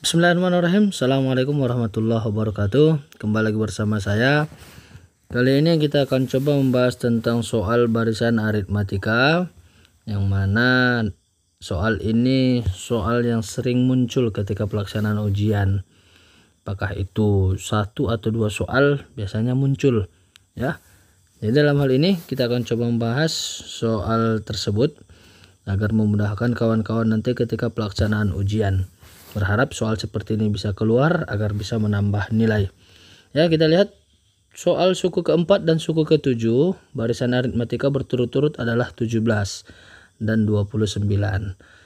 Bismillahirrahmanirrahim Assalamualaikum warahmatullahi wabarakatuh Kembali lagi bersama saya Kali ini kita akan coba membahas tentang soal barisan aritmatika Yang mana soal ini soal yang sering muncul ketika pelaksanaan ujian Apakah itu satu atau dua soal biasanya muncul ya Jadi dalam hal ini kita akan coba membahas soal tersebut Agar memudahkan kawan-kawan nanti ketika pelaksanaan ujian Berharap soal seperti ini bisa keluar agar bisa menambah nilai. Ya, kita lihat soal suku keempat dan suku ketujuh, barisan aritmatika berturut-turut adalah 17 dan 29.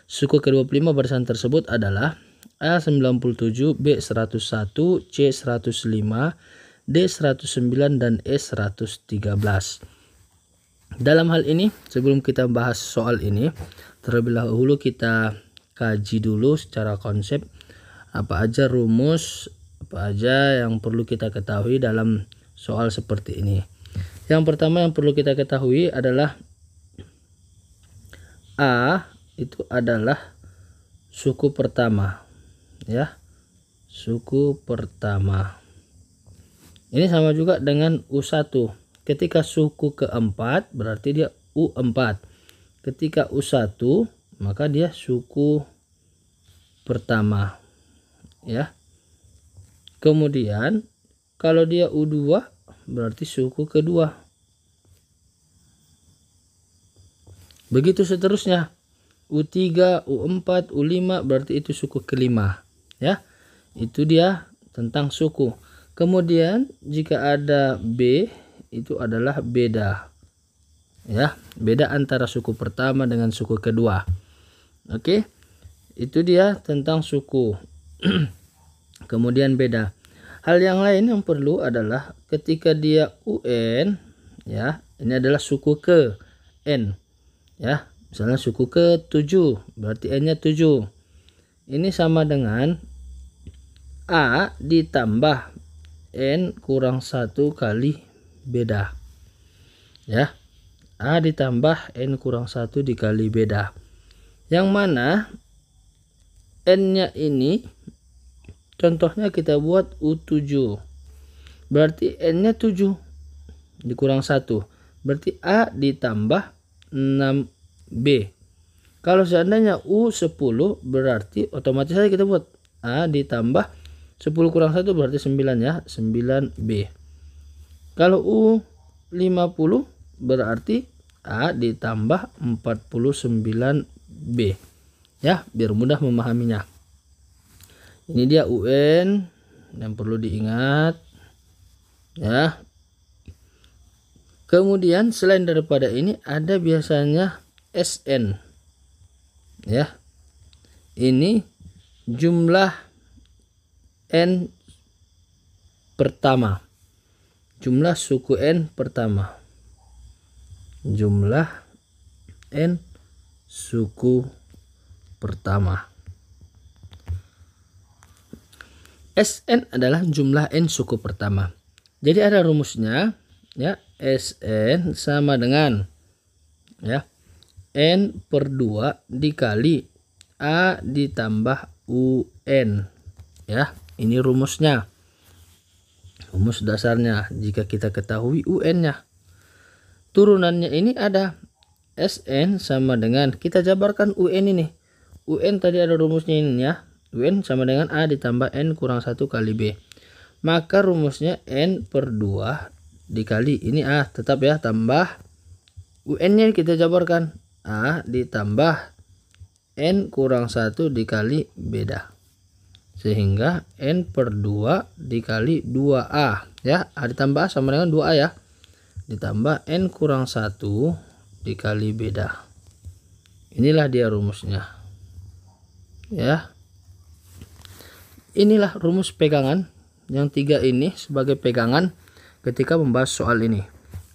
Suku ke-25 barisan tersebut adalah A 97, B 101, C 105, D 109 dan E 113. Dalam hal ini, sebelum kita bahas soal ini, terlebih dahulu kita kaji dulu secara konsep apa aja rumus, apa aja yang perlu kita ketahui dalam soal seperti ini. Yang pertama yang perlu kita ketahui adalah A itu adalah suku pertama. Ya. Suku pertama. Ini sama juga dengan U1. Ketika suku keempat berarti dia U4. Ketika U1 maka dia suku pertama ya kemudian kalau dia U2 berarti suku kedua begitu seterusnya U3 U4 U5 berarti itu suku kelima ya itu dia tentang suku kemudian jika ada B itu adalah beda ya beda antara suku pertama dengan suku kedua Oke. Itu dia tentang suku. Kemudian beda. Hal yang lain yang perlu adalah ketika dia UN ya, ini adalah suku ke N. Ya, misalnya suku ke 7, berarti N-nya 7. Ini sama dengan A ditambah N kurang 1 kali beda. Ya. A ditambah N kurang 1 dikali beda yang mana n-nya ini contohnya kita buat U7 berarti n-nya 7 dikurang 1 berarti A ditambah 6B kalau seandainya U10 berarti otomatis saja kita buat A ditambah 10 kurang 1 berarti 9 ya 9B kalau U50 berarti A ditambah B ya biar mudah memahaminya ini dia UN yang perlu diingat ya kemudian selain daripada ini ada biasanya SN ya ini jumlah N pertama jumlah suku N pertama jumlah N suku pertama. Sn adalah jumlah n suku pertama. Jadi ada rumusnya ya Sn sama dengan ya n per 2 dikali a ditambah un ya ini rumusnya rumus dasarnya jika kita ketahui un nya turunannya ini ada SN sama dengan kita jabarkan UN ini. UN tadi ada rumusnya ini ya. UN sama dengan A ditambah N kurang 1 kali B. Maka rumusnya N per 2 dikali ini A tetap ya tambah UN-nya kita jabarkan. A ditambah N kurang 1 dikali beda. Sehingga N per 2 dikali 2A. Ya, A ditambah A sama dengan 2A ya. Ditambah N kurang 1 dikali beda inilah dia rumusnya ya inilah rumus pegangan yang tiga ini sebagai pegangan ketika membahas soal ini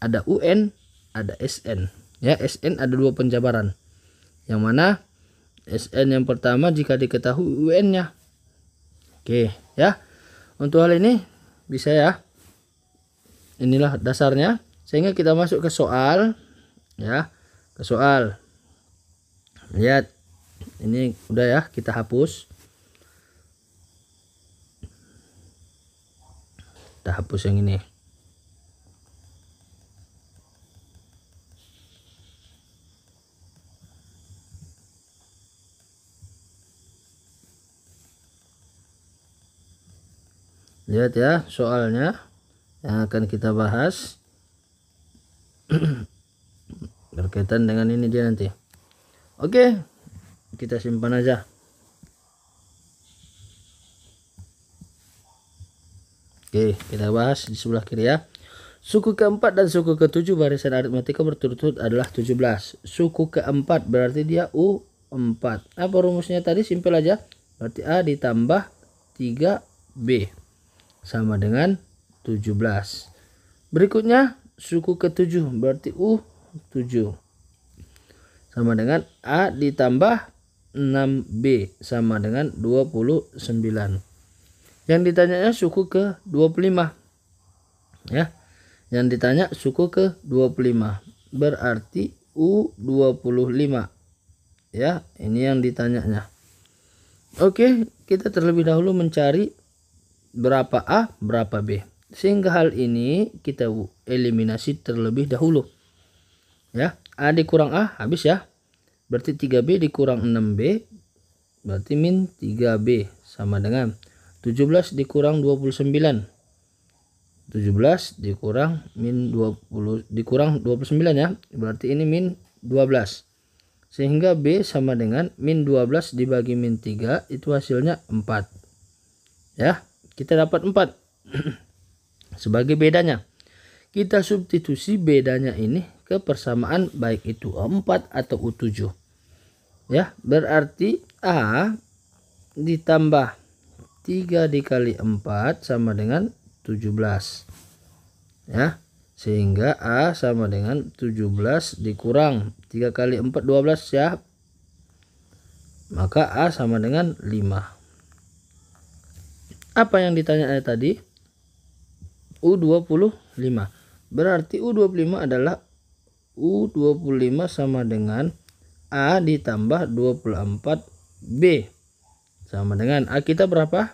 ada UN ada SN ya SN ada dua penjabaran yang mana SN yang pertama jika diketahui UN nya oke ya untuk hal ini bisa ya inilah dasarnya sehingga kita masuk ke soal ya ke soal lihat ini udah ya kita hapus kita hapus yang ini lihat ya soalnya yang akan kita bahas berkaitan dengan ini dia nanti oke kita simpan aja oke kita bahas di sebelah kiri ya Suku keempat dan suku ketujuh barisan aritmatika berturut-turut adalah 17. Suku keempat berarti dia U4. Apa rumusnya tadi? Simpel aja. Berarti A ditambah 3B. Sama dengan 17. Berikutnya suku ketujuh berarti U 7 sama dengan A ditambah 6B sama dengan 29 yang ditanyanya suku ke 25 ya yang ditanya suku ke 25 berarti U25 ya ini yang ditanyanya Oke kita terlebih dahulu mencari berapa A berapa B sehingga hal ini kita eliminasi terlebih dahulu ya A dikurang A habis ya berarti 3B dikurang 6B berarti min 3B sama dengan 17 dikurang 29 17 dikurang min 20 dikurang 29 ya berarti ini min 12 sehingga B sama dengan min 12 dibagi min 3 itu hasilnya 4 ya kita dapat 4 sebagai bedanya kita substitusi bedanya ini ke persamaan baik itu U4 atau U7 ya berarti A ditambah 3 dikali 4 sama dengan 17 ya sehingga A sama dengan 17 dikurang 3 kali 4 12 ya maka A sama dengan 5 apa yang ditanya tadi U25 Berarti U25 adalah U25 sama dengan A ditambah 24B. Sama dengan A kita berapa?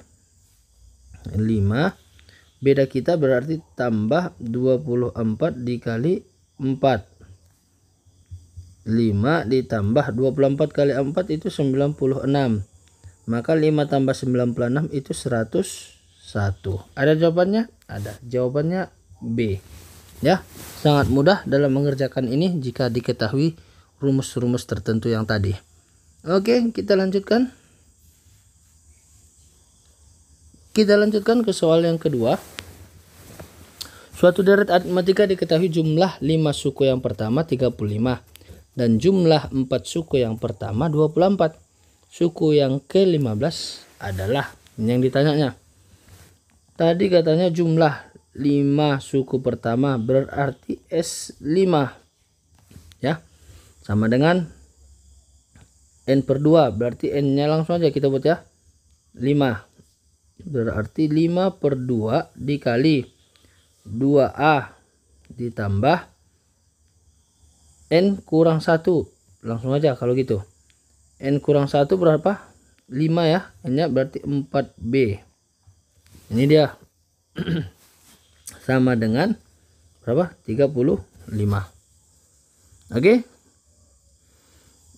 5. Beda kita berarti tambah 24 dikali 4. 5 ditambah 24 kali 4 itu 96 maka 5 tambah 96 itu 101 ada jawabannya? ada jawabannya B ya sangat mudah dalam mengerjakan ini jika diketahui rumus-rumus tertentu yang tadi oke kita lanjutkan kita lanjutkan ke soal yang kedua suatu deret aritmatika diketahui jumlah 5 suku yang pertama 35 dan jumlah 4 suku yang pertama 24 suku yang ke-15 adalah yang ditanyanya tadi katanya jumlah 5 suku pertama berarti S5 ya sama dengan N per 2 berarti N nya langsung aja kita buat ya 5 berarti 5 per 2 dikali 2A ditambah N kurang 1 langsung aja kalau gitu N kurang 1 berapa 5 ya N nya berarti 4B ini dia sama dengan berapa 35 oke okay?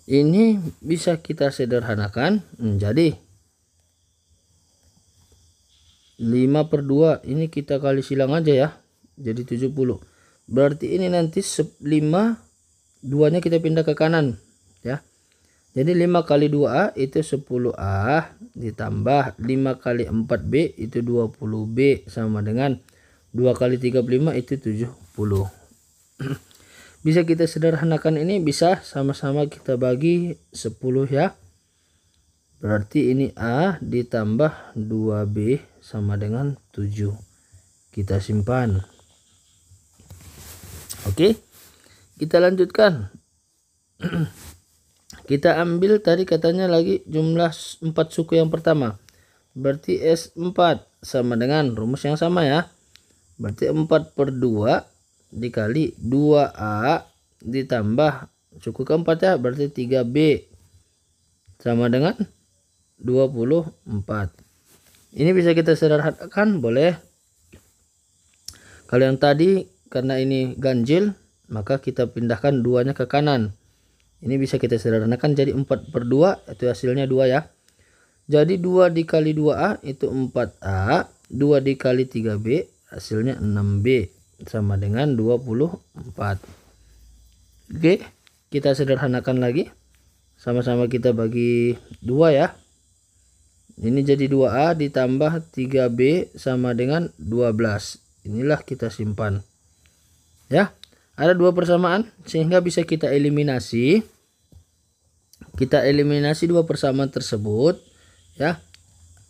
ini bisa kita sederhanakan menjadi 5 per 2 ini kita kali silang aja ya jadi 70 berarti ini nanti 5 2 nya kita pindah ke kanan ya jadi 5 kali 2A itu 10A ditambah 5 kali 4B itu 20B sama dengan 2 kali 35 itu 70 bisa kita sederhanakan ini bisa sama-sama kita bagi 10 ya berarti ini A ditambah 2B sama dengan 7 kita simpan oke kita lanjutkan kita ambil tadi katanya lagi jumlah 4 suku yang pertama berarti S4 sama dengan rumus yang sama ya berarti 4 per 2 dikali 2A ditambah suku keempat ya berarti 3B sama dengan 24 ini bisa kita sederhanakan boleh kalau yang tadi karena ini ganjil maka kita pindahkan duanya ke kanan ini bisa kita sederhanakan jadi 4 per 2 itu hasilnya 2 ya jadi 2 dikali 2A itu 4A 2 dikali 3B hasilnya 6B sama dengan 24 oke kita sederhanakan lagi sama-sama kita bagi 2 ya ini jadi 2A ditambah 3B sama dengan 12 inilah kita simpan ya ada dua persamaan sehingga bisa kita eliminasi kita eliminasi dua persamaan tersebut ya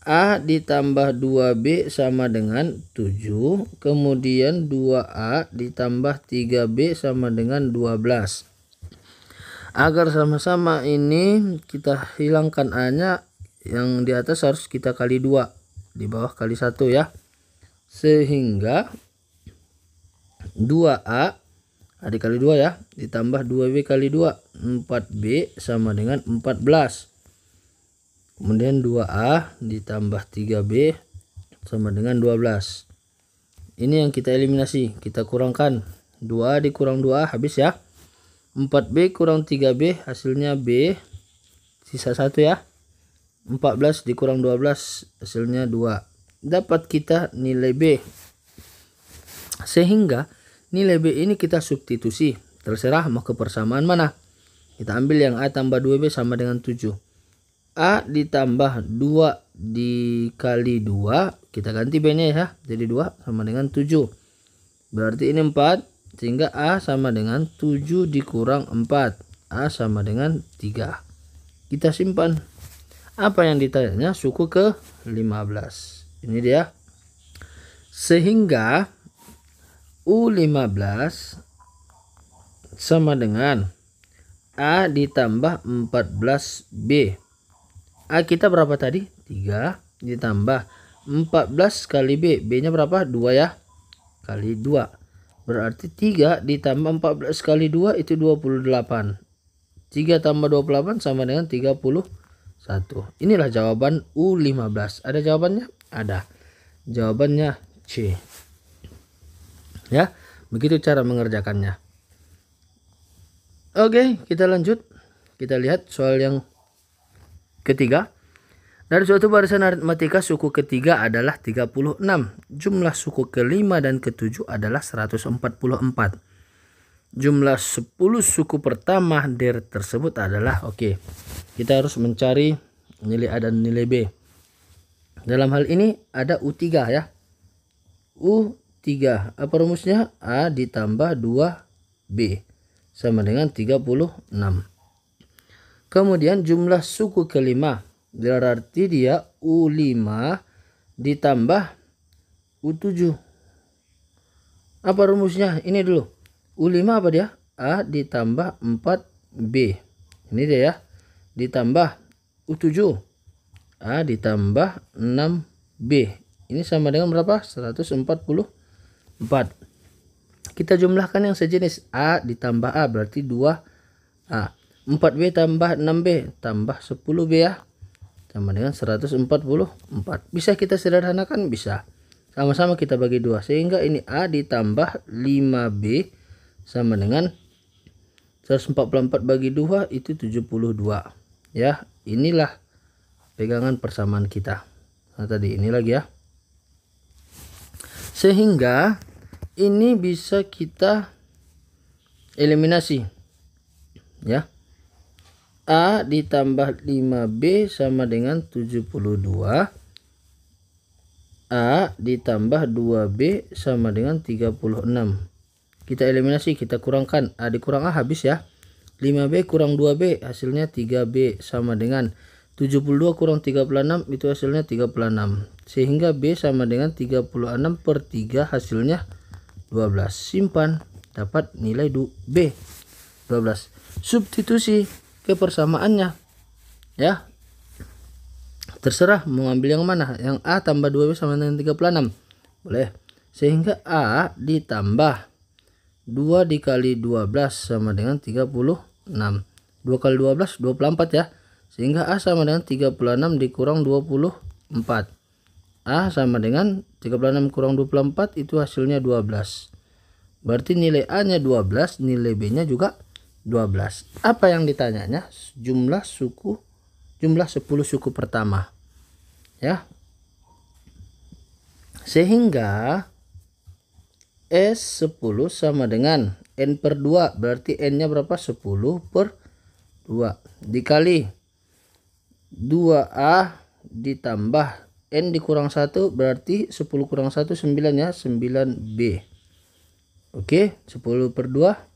A ditambah 2B sama dengan 7. Kemudian 2A ditambah 3B sama dengan 12. Agar sama-sama ini kita hilangkan A-nya yang di atas harus kita kali 2. Di bawah kali 1 ya. Sehingga 2A A dikali 2 ya. Ditambah 2B kali 2. 4B sama dengan 14 kemudian 2A ditambah 3B sama dengan 12 ini yang kita eliminasi kita kurangkan 2A dikurang 2A habis ya 4B kurang 3B hasilnya B sisa 1 ya 14 dikurang 12 hasilnya 2 dapat kita nilai B sehingga nilai B ini kita substitusi terserah mau ke persamaan mana kita ambil yang A tambah 2B sama dengan 7 A ditambah 2 dikali 2 kita ganti B nya ya jadi 2 sama dengan 7 berarti ini 4 sehingga A sama dengan 7 dikurang 4 A sama dengan 3 kita simpan apa yang ditanya suku ke 15 ini dia sehingga U15 sama dengan A ditambah 14B A kita berapa tadi? 3 ditambah 14 kali B. B-nya berapa? 2 ya. Kali 2. Berarti 3 ditambah 14 kali 2 itu 28. 3 tambah 28 sama dengan 31. Inilah jawaban U15. Ada jawabannya? Ada. Jawabannya C. Ya, begitu cara mengerjakannya. Oke, kita lanjut. Kita lihat soal yang Ketiga, dari suatu barisan aritmatika suku ketiga adalah 36. Jumlah suku kelima dan ketujuh adalah 144. Jumlah 10 suku pertama dari tersebut adalah oke. Okay, kita harus mencari nilai A dan nilai B. Dalam hal ini ada U3 ya. U3 apa rumusnya? A ditambah 2B sama dengan 36. Kemudian jumlah suku kelima berarti dia U5 ditambah U7. Apa rumusnya? Ini dulu. U5 apa dia? A ditambah 4B. Ini dia ya. Ditambah U7. A ditambah 6B. Ini sama dengan berapa? 144. Kita jumlahkan yang sejenis. A ditambah A berarti 2A. 4B tambah 6B tambah 10B ya sama dengan 144 bisa kita sederhanakan bisa sama-sama kita bagi dua sehingga ini A ditambah 5B sama dengan 144 bagi 2 itu 72 ya inilah pegangan persamaan kita nah tadi ini lagi ya sehingga ini bisa kita eliminasi ya A ditambah 5B sama dengan 72. A ditambah 2B sama dengan 36. Kita eliminasi, kita kurangkan. A dikurang A habis ya. 5B kurang 2B hasilnya 3B sama dengan 72 kurang 36 itu hasilnya 36 sehingga B sama dengan 36 per 3 hasilnya 12 simpan dapat nilai B 12 substitusi kebersamaannya ya terserah mau ambil yang mana yang A tambah 2B sama dengan 36 boleh sehingga A ditambah 2 dikali 12 sama dengan 36 2 kali 12 24 ya sehingga A sama dengan 36 dikurang 24 A sama dengan 36 kurang 24 itu hasilnya 12 berarti nilai A nya 12 nilai B nya juga 12 12. Apa yang ditanyanya? Jumlah suku jumlah 10 suku pertama. Ya. Sehingga S10 sama dengan N per 2. Berarti N-nya berapa? 10 per 2. Dikali 2A ditambah N dikurang 1 berarti 10 kurang 1 9 ya. 9B. Oke, 10 per 2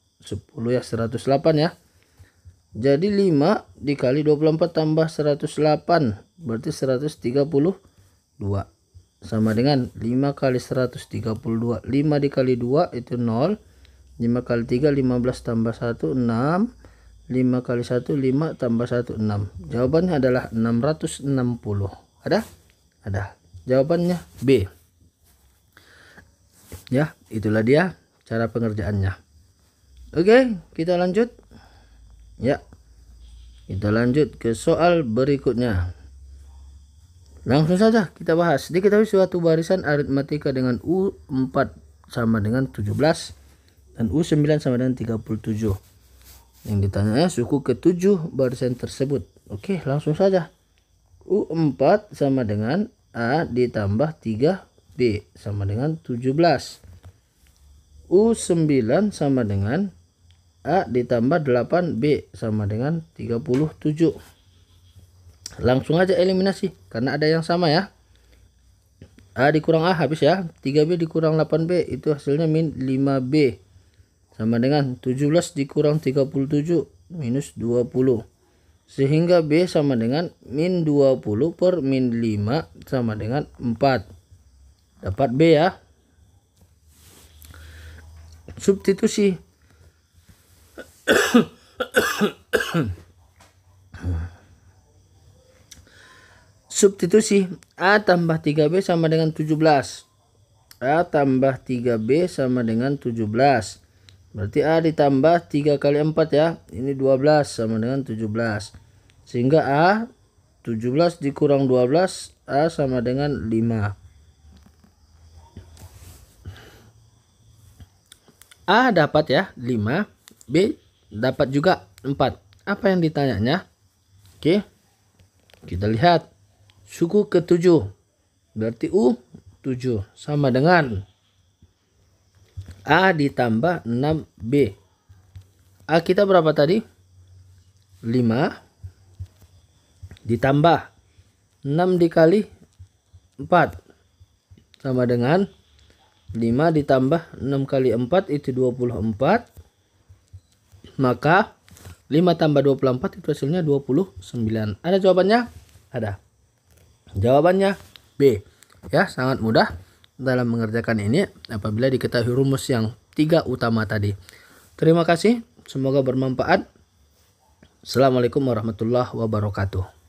10 ya 108 ya jadi 5 dikali 24 tambah 108 berarti 132 sama dengan 5 kali 132 5 dikali 2 itu 0 5 kali 3 15 tambah 1 6 5 kali 1 5 tambah 1 6 jawabannya adalah 660 ada ada jawabannya B ya itulah dia cara pengerjaannya Oke, okay, kita lanjut. Ya. Kita lanjut ke soal berikutnya. Langsung saja kita bahas. Diketahui suatu barisan aritmatika dengan U4 sama dengan 17 dan U9 sama dengan 37. Yang ditanya eh, suku ke-7 barisan tersebut. Oke, okay, langsung saja. U4 sama dengan A ditambah 3B sama dengan 17. U9 sama dengan A ditambah 8B sama dengan 37 langsung aja eliminasi karena ada yang sama ya A dikurang A habis ya 3B dikurang 8B itu hasilnya min 5B sama dengan 17 dikurang 37 minus 20 sehingga B sama dengan min 20 per min 5 sama dengan 4 dapat B ya substitusi Substitusi A tambah 3B sama dengan 17. A tambah 3B sama dengan 17. Berarti A ditambah 3 kali 4 ya. Ini 12 sama dengan 17. Sehingga A 17 dikurang 12 A sama dengan 5. A dapat ya 5 B dapat juga 4. Apa yang ditanyanya? Oke. Kita lihat. Suku ke-7. Berarti U 7 sama dengan A ditambah 6B. A kita berapa tadi? 5 ditambah 6 dikali 4 sama dengan 5 ditambah 6 kali 4 itu 24 maka 5 tambah 24 itu hasilnya 29. Ada jawabannya? Ada. Jawabannya B. Ya, sangat mudah dalam mengerjakan ini apabila diketahui rumus yang tiga utama tadi. Terima kasih, semoga bermanfaat. Assalamualaikum warahmatullahi wabarakatuh.